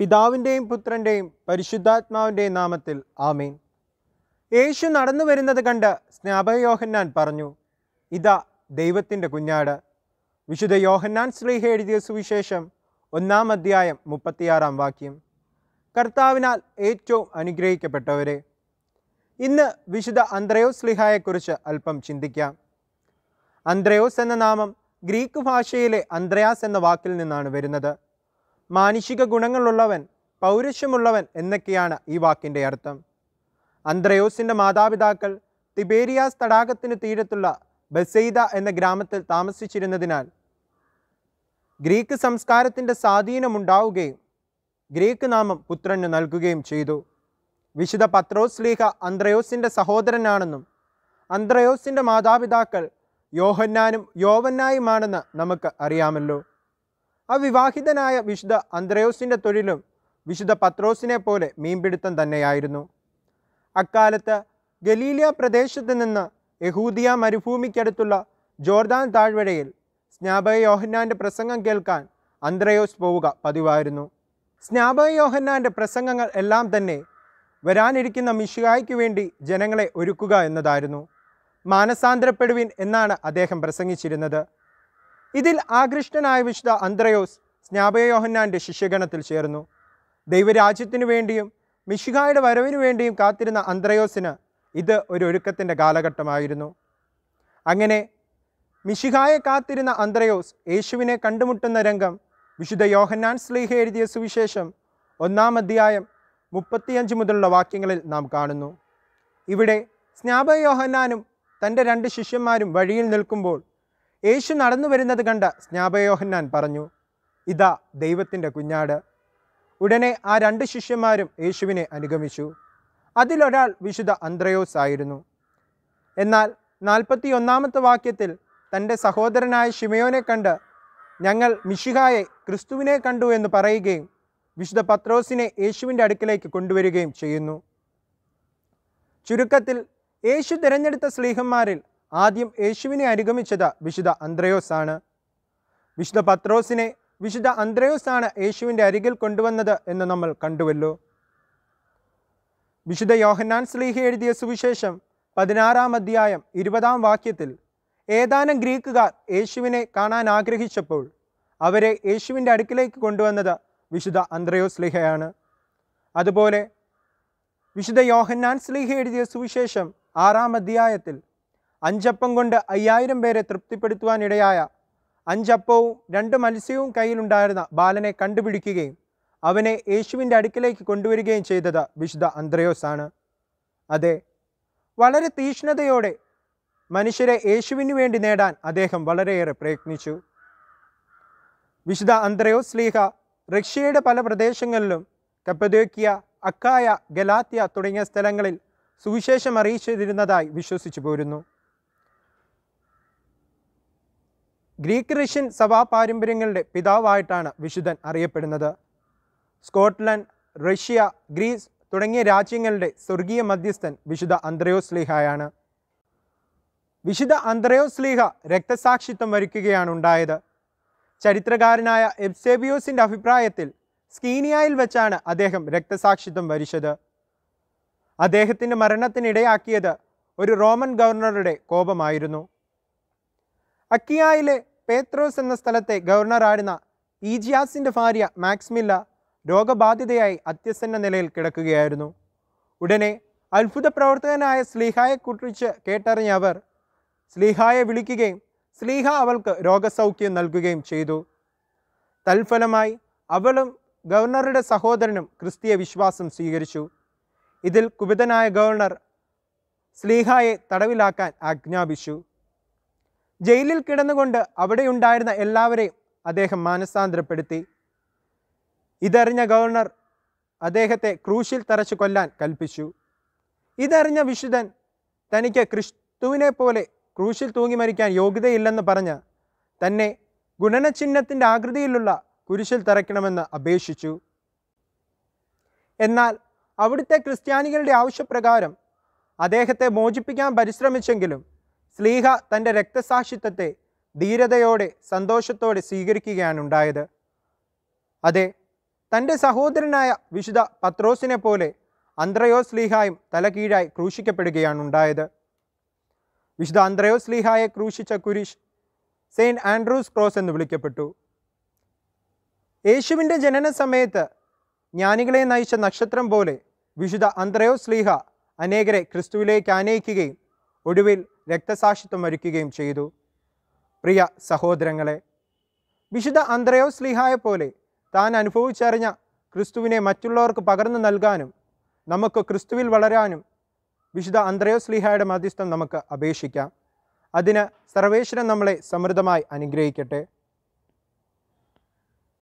പിതാവിൻ്റെയും പുത്രൻ്റെയും പരിശുദ്ധാത്മാവിൻ്റെയും നാമത്തിൽ ആമേൻ യേശു നടന്നു വരുന്നത് കണ്ട് സ്നാപകയോഹന്നാൻ പറഞ്ഞു ഇതാ ദൈവത്തിൻ്റെ കുഞ്ഞാട് വിശുദ്ധ യോഹന്നാൻ ശ്രീഹ എഴുതിയ സുവിശേഷം ഒന്നാം അധ്യായം മുപ്പത്തിയാറാം വാക്യം കർത്താവിനാൽ ഏറ്റവും അനുഗ്രഹിക്കപ്പെട്ടവരെ ഇന്ന് വിശുദ്ധ അന്ത്രയോസ് ലിഹായെക്കുറിച്ച് അല്പം ചിന്തിക്കാം അന്ത്രയോസ് എന്ന നാമം ഗ്രീക്ക് ഭാഷയിലെ അന്ത്രയാസ് എന്ന വാക്കിൽ നിന്നാണ് വരുന്നത് മാനുഷിക ഗുണങ്ങളുള്ളവൻ പൗരുഷമുള്ളവൻ എന്നൊക്കെയാണ് ഈ വാക്കിൻ്റെ അർത്ഥം അന്ത്രയോസിൻ്റെ മാതാപിതാക്കൾ തിബേരിയാസ് തടാകത്തിന് തീരത്തുള്ള ബസൈദ എന്ന ഗ്രാമത്തിൽ താമസിച്ചിരുന്നതിനാൽ ഗ്രീക്ക് സംസ്കാരത്തിൻ്റെ സ്വാധീനമുണ്ടാവുകയും ഗ്രീക്ക് നാമം പുത്രന് നൽകുകയും ചെയ്തു വിശുദ്ധ പത്രോസ് ലീഹ അന്ത്രയോസിൻ്റെ സഹോദരനാണെന്നും അന്ത്രയോസിൻ്റെ മാതാപിതാക്കൾ യോഹന്നാനും യോവന്നായുമാണെന്ന് നമുക്ക് അറിയാമല്ലോ അവിവാഹിതനായ വിശുദ്ധ അന്ത്രയോസിൻ്റെ തൊഴിലും വിശുദ്ധ പത്രോസിനെ പോലെ മീൻപിടുത്തം തന്നെയായിരുന്നു അക്കാലത്ത് ഗലീലിയ പ്രദേശത്ത് നിന്ന് യഹൂദിയ മരുഭൂമിക്കടുത്തുള്ള ജോർദാൻ താഴ്വരയിൽ സ്നാപക യോഹന്നാൻ്റെ പ്രസംഗം കേൾക്കാൻ അന്ത്രയോസ് പോവുക പതിവായിരുന്നു സ്നാപക യോഹന്നാൻ്റെ പ്രസംഗങ്ങൾ എല്ലാം തന്നെ വരാനിരിക്കുന്ന മിഷുകായ്ക്ക് വേണ്ടി ജനങ്ങളെ ഒരുക്കുക എന്നതായിരുന്നു മാനസാന്തരപ്പെടുവിൻ എന്നാണ് അദ്ദേഹം പ്രസംഗിച്ചിരുന്നത് ഇതിൽ ആകൃഷ്ടനായ വിശുദ്ധ അന്ത്രയോസ് സ്നാപയോഹന്നാൻ്റെ ശിഷ്യഗണത്തിൽ ചേർന്നു ദൈവരാജ്യത്തിനു വേണ്ടിയും മിശിഹായുടെ വരവിനു വേണ്ടിയും കാത്തിരുന്ന അന്ത്രയോസിന് ഇത് ഒരു ഒരുക്കത്തിൻ്റെ കാലഘട്ടമായിരുന്നു അങ്ങനെ മിഷിഹായെ കാത്തിരുന്ന അന്ത്രയോസ് യേശുവിനെ കണ്ടുമുട്ടുന്ന രംഗം വിശുദ്ധ യോഹന്നാൻ സ്ലീഹ എഴുതിയ സുവിശേഷം ഒന്നാം അധ്യായം മുപ്പത്തിയഞ്ച് മുതലുള്ള വാക്യങ്ങളിൽ നാം കാണുന്നു ഇവിടെ സ്നാപ യോഹന്നാനും തൻ്റെ രണ്ട് ശിഷ്യന്മാരും വഴിയിൽ നിൽക്കുമ്പോൾ യേശു നടന്നു വരുന്നത് കണ്ട സ്നാപയോഹന്നാൻ പറഞ്ഞു ഇതാ ദൈവത്തിൻ്റെ കുഞ്ഞാട് ഉടനെ ആ രണ്ട് ശിഷ്യന്മാരും യേശുവിനെ അനുഗമിച്ചു അതിലൊരാൾ വിശുദ്ധ അന്ത്രയോസ് ആയിരുന്നു എന്നാൽ നാൽപ്പത്തിയൊന്നാമത്തെ വാക്യത്തിൽ തൻ്റെ സഹോദരനായ ഷിമയോനെ കണ്ട് ഞങ്ങൾ മിഷിഹായെ ക്രിസ്തുവിനെ കണ്ടു എന്ന് പറയുകയും വിശുദ്ധ പത്രോസിനെ യേശുവിൻ്റെ അടുക്കിലേക്ക് കൊണ്ടുവരികയും ചെയ്യുന്നു ചുരുക്കത്തിൽ യേശു തിരഞ്ഞെടുത്ത സ്ലീഹന്മാരിൽ ആദ്യം യേശുവിനെ അനുഗമിച്ചത് വിശുദ്ധ അന്ത്രയോസ് ആണ് വിശുദ്ധ പത്രോസിനെ വിശുദ്ധ അന്ത്രയോസ് ആണ് യേശുവിൻ്റെ അരികിൽ കൊണ്ടുവന്നത് എന്ന് നമ്മൾ കണ്ടുവല്ലോ വിശുദ്ധ യോഹന്നാൻ സ്ലീഹ എഴുതിയ സുവിശേഷം പതിനാറാം അധ്യായം ഇരുപതാം വാക്യത്തിൽ ഏതാനും ഗ്രീക്കുകാർ യേശുവിനെ കാണാൻ ആഗ്രഹിച്ചപ്പോൾ അവരെ യേശുവിൻ്റെ അടുക്കിലേക്ക് കൊണ്ടുവന്നത് വിശുദ്ധ അന്ത്രയോസ് സ്ലിഹയാണ് അതുപോലെ വിശുദ്ധ യോഹന്നാൻ സ്ലീഹ എഴുതിയ സുവിശേഷം ആറാം അധ്യായത്തിൽ അഞ്ചപ്പം കൊണ്ട് അയ്യായിരം പേരെ തൃപ്തിപ്പെടുത്തുവാനിടയായ അഞ്ചപ്പവും രണ്ട് മത്സ്യവും കയ്യിലുണ്ടായിരുന്ന ബാലനെ കണ്ടുപിടിക്കുകയും അവനെ യേശുവിൻ്റെ അടുക്കിലേക്ക് കൊണ്ടുവരികയും ചെയ്തത് വിശുദ്ധ അന്ത്രയോസ് ആണ് അതെ വളരെ തീഷ്ണതയോടെ മനുഷ്യരെ യേശുവിന് വേണ്ടി നേടാൻ അദ്ദേഹം വളരെയേറെ പ്രയത്നിച്ചു വിശുദ്ധ അന്ത്രയോസ് സ്ലീഹ റഷ്യയുടെ പല പ്രദേശങ്ങളിലും കപ്പദോക്കിയ അക്കായ ഗലാത്തിയ തുടങ്ങിയ സ്ഥലങ്ങളിൽ സുവിശേഷം അറിയിച്ചിരുന്നതായി വിശ്വസിച്ചു പോരുന്നു ഗ്രീക്ക് റഷ്യൻ സഭാ പാരമ്പര്യങ്ങളുടെ പിതാവായിട്ടാണ് വിശുദ്ധൻ അറിയപ്പെടുന്നത് സ്കോട്ട്ലൻഡ് റഷ്യ ഗ്രീസ് തുടങ്ങിയ രാജ്യങ്ങളുടെ സ്വർഗീയ മധ്യസ്ഥൻ വിശുദ്ധ അന്ത്രയോസ് ലീഹയാണ് വിശുദ്ധ അന്ത്രയോസ് ലീഹ രക്തസാക്ഷിത്വം വരിക്കുകയാണ് ഉണ്ടായത് ചരിത്രകാരനായ എബ്സേബിയോസിൻ്റെ അഭിപ്രായത്തിൽ സ്കീനിയയിൽ വെച്ചാണ് അദ്ദേഹം രക്തസാക്ഷിത്വം വരിച്ചത് അദ്ദേഹത്തിൻ്റെ മരണത്തിനിടയാക്കിയത് ഒരു റോമൻ ഗവർണറുടെ കോപമായിരുന്നു അക്കിയായിലെ പേത്രോസ് എന്ന സ്ഥലത്തെ ഗവർണറായിരുന്ന ഈജിയാസിൻ്റെ ഭാര്യ മാക്സ്മില്ല രോഗബാധിതയായി അത്യസന്ന നിലയിൽ കിടക്കുകയായിരുന്നു ഉടനെ അത്ഭുത പ്രവർത്തകനായ കുറിച്ച് കേട്ടറിഞ്ഞ അവർ സ്ലീഹായെ വിളിക്കുകയും സ്ലീഹ അവൾക്ക് രോഗസൗഖ്യം നൽകുകയും ചെയ്തു തൽഫലമായി അവളും ഗവർണറുടെ സഹോദരനും ക്രിസ്തീയ വിശ്വാസം സ്വീകരിച്ചു ഇതിൽ കുപിതനായ ഗവർണർ സ്ലീഹായെ തടവിലാക്കാൻ ആജ്ഞാപിച്ചു ജയിലിൽ കിടന്നുകൊണ്ട് അവിടെയുണ്ടായിരുന്ന എല്ലാവരെയും അദ്ദേഹം മാനസാന്തരപ്പെടുത്തി ഇതറിഞ്ഞ ഗവർണർ അദ്ദേഹത്തെ ക്രൂശിൽ തറച്ചു കൊല്ലാൻ കൽപ്പിച്ചു ഇതറിഞ്ഞ വിശുദ്ധൻ തനിക്ക് ക്രിസ്തുവിനെ പോലെ ക്രൂശിൽ തൂങ്ങി മരിക്കാൻ യോഗ്യതയില്ലെന്ന് പറഞ്ഞ് തന്നെ ഗുണനചിഹ്നത്തിൻ്റെ ആകൃതിയിലുള്ള കുരിശിൽ തറയ്ക്കണമെന്ന് അപേക്ഷിച്ചു എന്നാൽ അവിടുത്തെ ക്രിസ്ത്യാനികളുടെ ആവശ്യപ്രകാരം അദ്ദേഹത്തെ മോചിപ്പിക്കാൻ പരിശ്രമിച്ചെങ്കിലും സ്ലീഹ തൻ്റെ രക്തസാക്ഷിത്വത്തെ ധീരതയോടെ സന്തോഷത്തോടെ സ്വീകരിക്കുകയാണ് ഉണ്ടായത് അതെ തൻ്റെ സഹോദരനായ വിശുദ്ധ പത്രോസിനെ പോലെ അന്ത്രയോ സ്ലീഹായും തലകീഴായി ക്രൂശിക്കപ്പെടുകയാണ് ഉണ്ടായത് വിശുദ്ധ അന്ത്രയോ സ്ലീഹായെ ക്രൂശിച്ച കുരിശ് സെയിൻറ്റ് ആൻഡ്രൂസ് ക്രോസ് എന്ന് വിളിക്കപ്പെട്ടു യേശുവിൻ്റെ ജനന സമയത്ത് ജ്ഞാനികളെ നയിച്ച നക്ഷത്രം പോലെ വിശുദ്ധ അന്ത്രയോ സ്ലീഹ അനേകരെ ക്രിസ്തുവിലേക്ക് ആനയിക്കുകയും ഒടുവിൽ രക്തസാക്ഷിത്വം വരിക്കുകയും ചെയ്തു പ്രിയ സഹോദരങ്ങളെ വിശുദ്ധ അന്ത്രയോ പോലെ താൻ അനുഭവിച്ചറിഞ്ഞ ക്രിസ്തുവിനെ മറ്റുള്ളവർക്ക് പകർന്നു നൽകാനും നമുക്ക് ക്രിസ്തുവിൽ വളരാനും വിശുദ്ധ അന്ത്രയോ സ്ലിഹായുടെ മധ്യസ്ഥം നമുക്ക് അപേക്ഷിക്കാം അതിന് സർവേശ്വരൻ നമ്മളെ സമൃദ്ധമായി അനുഗ്രഹിക്കട്ടെ